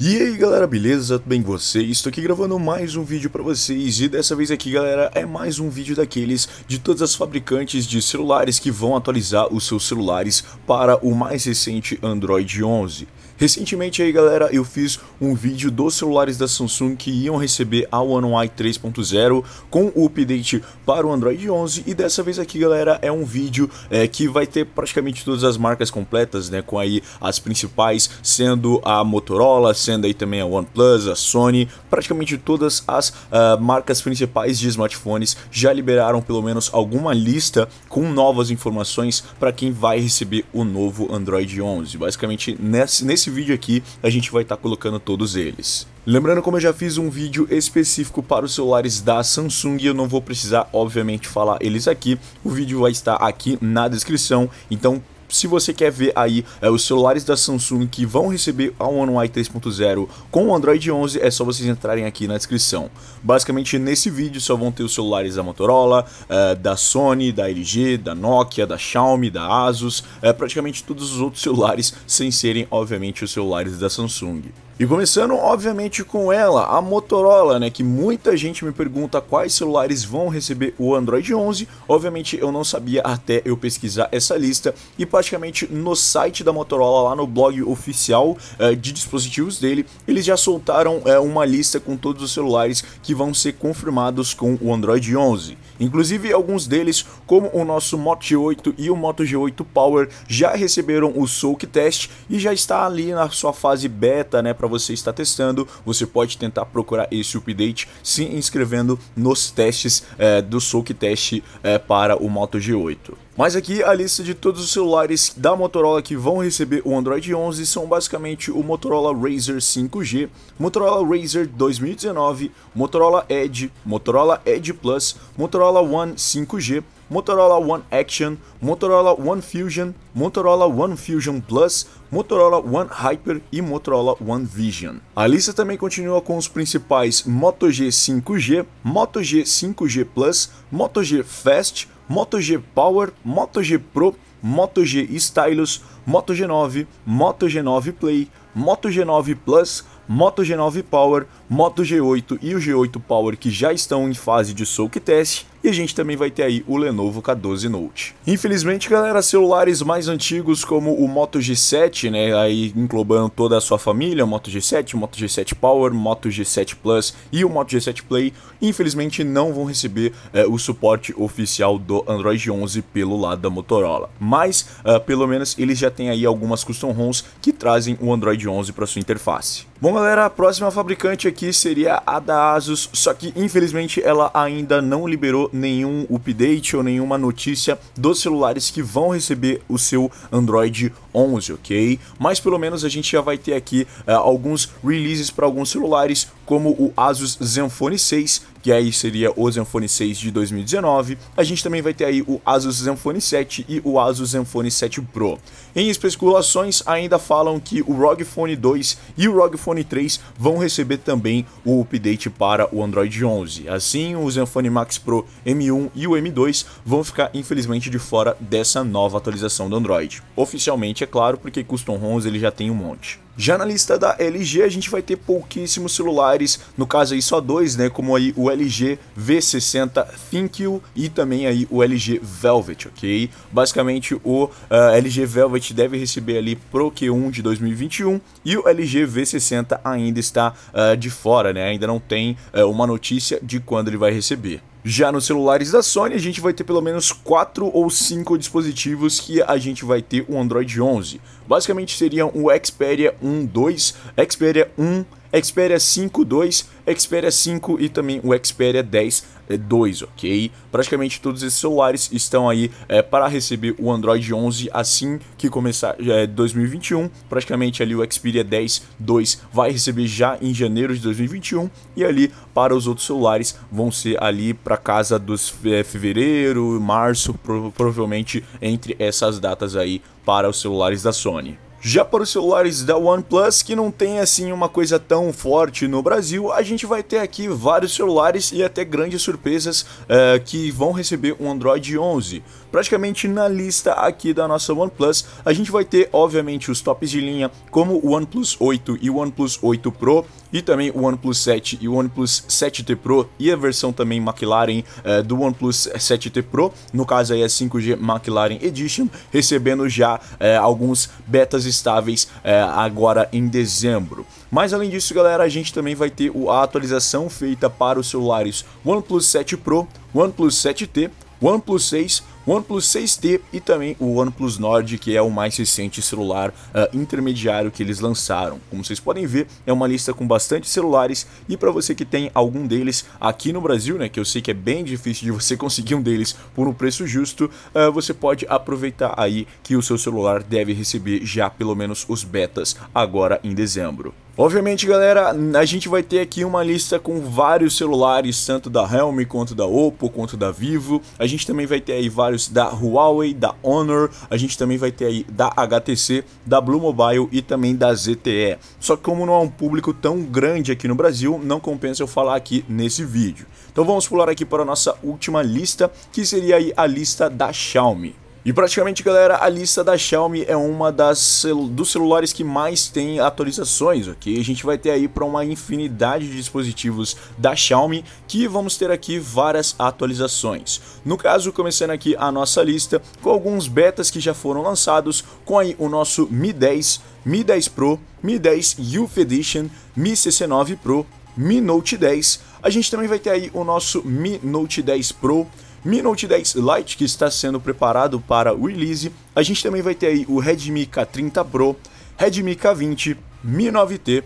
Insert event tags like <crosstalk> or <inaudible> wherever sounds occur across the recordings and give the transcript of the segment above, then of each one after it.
E aí galera, beleza? Tudo bem com vocês? Estou aqui gravando mais um vídeo para vocês e dessa vez aqui galera é mais um vídeo daqueles de todas as fabricantes de celulares que vão atualizar os seus celulares para o mais recente Android 11. Recentemente aí galera, eu fiz um vídeo dos celulares da Samsung que iam receber a One UI 3.0 com o update para o Android 11 e dessa vez aqui galera é um vídeo é, que vai ter praticamente todas as marcas completas, né, com aí as principais sendo a Motorola, sendo aí também a OnePlus, a Sony, praticamente todas as uh, marcas principais de smartphones já liberaram pelo menos alguma lista com novas informações para quem vai receber o novo Android 11. Basicamente nesse, nesse nesse vídeo aqui a gente vai estar tá colocando todos eles. Lembrando como eu já fiz um vídeo específico para os celulares da Samsung eu não vou precisar obviamente falar eles aqui, o vídeo vai estar aqui na descrição, então se você quer ver aí é, os celulares da Samsung que vão receber a One UI 3.0 com o Android 11, é só vocês entrarem aqui na descrição. Basicamente, nesse vídeo só vão ter os celulares da Motorola, é, da Sony, da LG, da Nokia, da Xiaomi, da Asus, é, praticamente todos os outros <laughs> celulares, sem serem, obviamente, os celulares da Samsung. E começando, obviamente, com ela, a Motorola, né? Que muita gente me pergunta quais celulares vão receber o Android 11. Obviamente, eu não sabia até eu pesquisar essa lista. E praticamente no site da Motorola, lá no blog oficial eh, de dispositivos dele, eles já soltaram eh, uma lista com todos os celulares que vão ser confirmados com o Android 11. Inclusive, alguns deles, como o nosso Moto G8 e o Moto G8 Power, já receberam o Soak Test e já está ali na sua fase beta, né? Pra você estar testando. Você pode tentar procurar esse update se inscrevendo nos testes é, do Soak Test é, para o Moto G8. Mas aqui a lista de todos os celulares da Motorola que vão receber o Android 11 são basicamente o Motorola Razr 5G, Motorola Razr 2019, Motorola Edge, Motorola Edge Plus, Motorola One 5G, Motorola One Action, Motorola One Fusion, Motorola One Fusion Plus, Motorola One Hyper e Motorola One Vision. A lista também continua com os principais Moto G 5G, Moto G 5G Plus, Moto G Fast, Moto G Power, Moto G Pro, Moto G Stylus, Moto G9, Moto G9 Play, Moto G9 Plus, Moto G9 Power, Moto G8 e o G8 Power que já estão em fase de soak test e a gente também vai ter aí o Lenovo K12 Note. Infelizmente, galera, celulares mais antigos como o Moto G7, né, aí englobando toda a sua família, o Moto G7, o Moto G7 Power, o Moto G7 Plus e o Moto G7 Play, infelizmente não vão receber é, o suporte oficial do Android 11 pelo lado da Motorola. Mas, uh, pelo menos, eles já têm aí algumas custom ROMs que trazem o Android 11 para sua interface. Bom, galera, a próxima fabricante aqui seria a da Asus, só que infelizmente ela ainda não liberou nenhum update ou nenhuma notícia dos celulares que vão receber o seu Android 11, ok? Mas pelo menos a gente já vai ter aqui uh, alguns releases para alguns celulares, como o Asus Zenfone 6, que aí seria o Zenfone 6 de 2019. A gente também vai ter aí o Asus Zenfone 7 e o Asus Zenfone 7 Pro. Em especulações ainda falam que o ROG Phone 2 e o ROG Phone 3 vão receber também o update para o Android 11. Assim, o Zenfone Max Pro M1 e o M2 vão ficar infelizmente de fora dessa nova atualização do Android. Oficialmente, é claro, porque custom ROMs ele já tem um monte. Já na lista da LG a gente vai ter pouquíssimos celulares, no caso aí só dois, né, como aí o LG V60 ThinQ e também aí o LG Velvet, ok? Basicamente o uh, eh, LG Velvet deve receber ali pro Q1 de 2021 e o LG V60 ainda está uh, de fora, né? Ainda não tem uh, uma notícia de quando ele vai receber. Já nos celulares da Sony, a gente vai ter pelo menos 4 ou 5 dispositivos que a gente vai ter o Android 11. Basicamente seriam o Xperia 1 2, Xperia 1 Xperia 5 2, Xperia 5 e também o Xperia 10 2, eh, ok? Praticamente todos esses celulares estão aí é, para receber o Android 11 assim que começar é, eh, 2021. Praticamente ali o Xperia 10 2 vai receber já em janeiro de 2021 e ali para os outros celulares vão ser ali para casa dos é, fevereiro, março, provavelmente entre essas datas aí para os celulares da Sony. Já para os celulares da OnePlus, que não tem assim uma coisa tão forte no Brasil, a gente vai ter aqui vários celulares e até grandes surpresas uh, que vão receber um Android 11 praticamente na lista aqui da nossa OnePlus. A gente vai ter, obviamente, os tops de linha, como o OnePlus 8 e o OnePlus 8 Pro, e também o OnePlus 7 e o OnePlus 7T Pro, e a versão também McLaren eh, do OnePlus 7T Pro, no caso aí é 5G McLaren Edition, recebendo já eh, alguns betas estáveis eh, agora em dezembro. Mas além disso, galera, a gente também vai ter a atualização feita para os celulares OnePlus 7 Pro, OnePlus 7T, OnePlus 6, OnePlus 6T e também o OnePlus Nord, que é o mais recente celular uh, intermediário que eles lançaram. Como vocês podem ver, é uma lista com bastante celulares e para você que tem algum deles aqui no Brasil, né, que eu sei que é bem difícil de você <laughs> conseguir um deles por um preço justo, uh, você pode aproveitar aí que o seu celular deve receber já pelo menos os betas agora em dezembro. Obviamente, galera, a gente vai ter aqui uma lista com vários celulares, tanto da Realme quanto da Oppo, quanto da Vivo. A gente também vai ter aí vários da Huawei, da Honor, a gente também vai ter aí da HTC, da Blue Mobile e também da ZTE. Só que como não há um público tão grande aqui no Brasil, não compensa eu falar aqui nesse vídeo. Então vamos pular aqui para a nossa última lista, que seria aí a lista da Xiaomi. E praticamente, galera, a lista da Xiaomi é uma das dos celulares que mais tem atualizações, ok? A gente vai ter aí para uma infinidade de dispositivos da Xiaomi que vamos ter aqui várias atualizações. No caso, começando aqui a nossa lista com alguns betas que já foram lançados, com aí o nosso Mi 10, Mi 10 Pro, Mi 10 Youth Edition, Mi CC9 Pro, Mi Note 10. A gente também vai ter aí o nosso Mi Note 10 Pro, Mi Note 10 Lite que está sendo preparado para o release, a gente também vai ter aí o Redmi K30 Pro, Redmi K20, Mi 9T,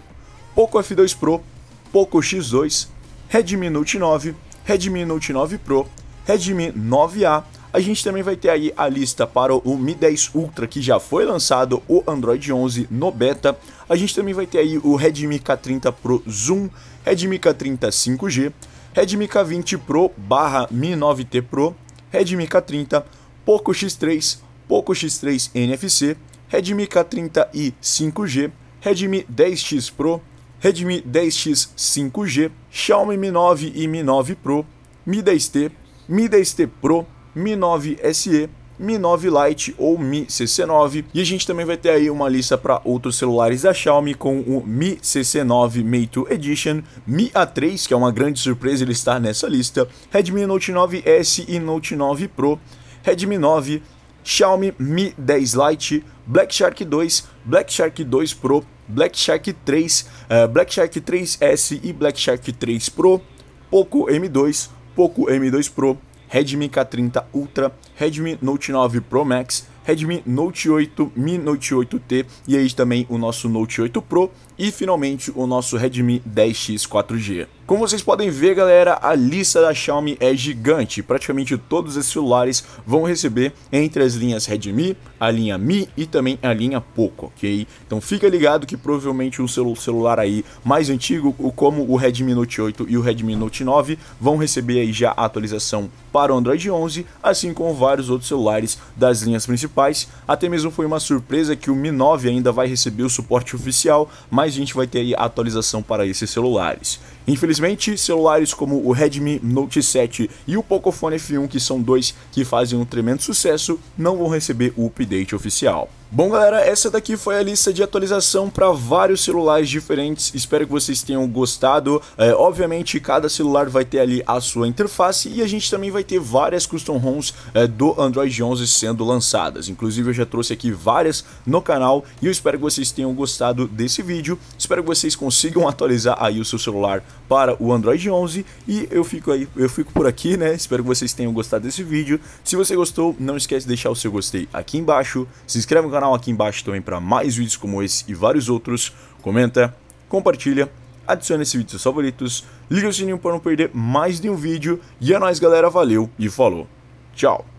Poco F2 Pro, Poco X2, Redmi Note 9, Redmi Note 9 Pro, Redmi 9A, a gente também vai ter aí a lista para o Mi 10 Ultra que já foi lançado, o Android 11 no beta. A gente também vai ter aí o Redmi K30 Pro Zoom, Redmi K30 5G, Redmi K20 Pro barra Mi 9T Pro, Redmi K30, Poco X3, Poco X3 NFC, Redmi K30i 5G, Redmi 10X Pro, Redmi 10X 5G, Xiaomi Mi 9 e Mi 9 Pro, Mi 10T, Mi 10T Pro, Mi 9 SE, Mi 9 Lite ou Mi CC9 e a gente também vai ter aí uma lista para outros celulares da Xiaomi com o Mi CC9 Mate Edition, Mi A3, que é uma grande surpresa ele estar nessa lista, Redmi Note 9S e Note 9 Pro, Redmi 9, Xiaomi Mi 10 Lite, Black Shark 2, Black Shark 2 Pro, Black Shark 3, uh, eh, Black Shark 3S e Black Shark 3 Pro, Poco M2, Poco M2 Pro, Redmi K30 Ultra, Redmi Note 9 Pro Max, Redmi Note 8, Mi Note 8T e aí também o nosso Note 8 Pro e finalmente o nosso Redmi 10X 4G. Como vocês podem ver, galera, a lista da Xiaomi é gigante. Praticamente todos esses celulares vão receber entre as linhas Redmi, a linha Mi e também a linha Poco, ok? Então fica ligado que provavelmente um celular aí mais antigo, como o Redmi Note 8 e o Redmi Note 9, vão receber aí já a atualização para o Android 11, assim como vários outros celulares das linhas principais. Até mesmo foi uma surpresa que o Mi 9 ainda vai receber o suporte oficial, mas a gente vai ter aí a atualização para esses celulares. Infelizmente, celulares como o Redmi Note 7 e o Pocophone F1, que são dois que fazem um tremendo sucesso, não vão receber o update oficial. Bom, galera, essa daqui foi a lista de atualização para vários celulares diferentes. Espero que vocês tenham gostado. É, obviamente, cada celular vai ter ali a sua interface e a gente também vai ter várias custom ROMs é, do Android 11 sendo lançadas. Inclusive, eu já trouxe aqui várias no canal e eu espero que vocês tenham gostado desse vídeo. Espero que vocês consigam atualizar aí o seu celular para o Android 11 e eu fico aí, eu fico por aqui, né? Espero que vocês tenham gostado desse vídeo. Se você gostou, não esquece de deixar o seu gostei aqui embaixo. Se inscreve no canal canal aqui embaixo também para mais vídeos como esse e vários outros. Comenta, compartilha, adiciona esse vídeo aos seus favoritos, liga o sininho para não perder mais nenhum vídeo. E é nóis, galera. Valeu e falou. Tchau.